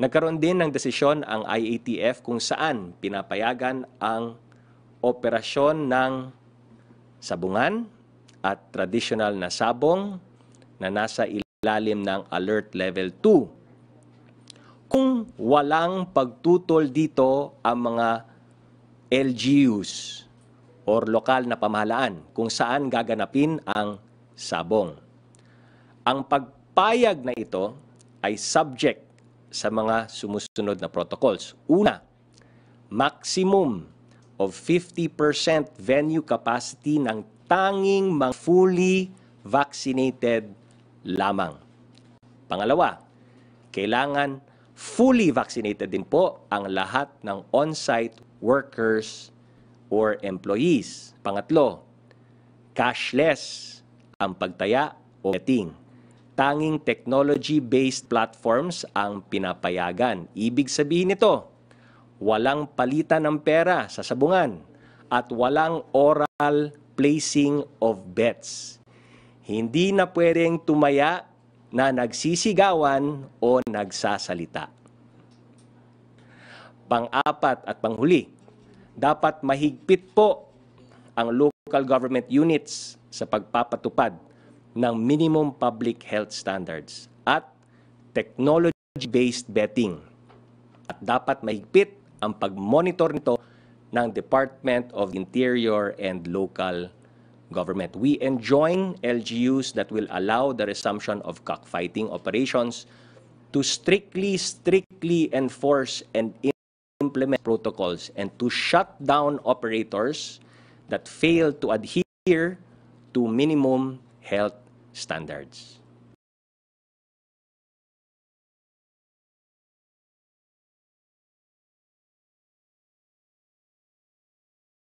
Nagkaroon din ng desisyon ang IATF kung saan pinapayagan ang operasyon ng sabungan at traditional na sabong na nasa ilalim ng Alert Level 2. Kung walang pagtutol dito ang mga LGUs or lokal na pamahalaan kung saan gaganapin ang sabong. Ang pagpayag na ito ay subject sa mga sumusunod na protocols. Una, maximum of 50% venue capacity ng tanging mga fully vaccinated lamang. Pangalawa, kailangan fully vaccinated din po ang lahat ng on-site workers or employees. Pangatlo, cashless ang pagtaya o betting tanging technology-based platforms ang pinapayagan. Ibig sabihin nito, walang palitan ng pera sa sabungan at walang oral placing of bets. Hindi na pwedeng tumaya na nagsisigawan o nagsasalita. Pang-apat at panghuli, dapat mahigpit po ang local government units sa pagpapatupad ng minimum public health standards at technology-based betting. At dapat mahigpit ang pag-monitor nito ng Department of Interior and local government. We enjoin LGUs that will allow the resumption of cockfighting operations to strictly, strictly enforce and implement protocols and to shut down operators that fail to adhere to minimum health standards.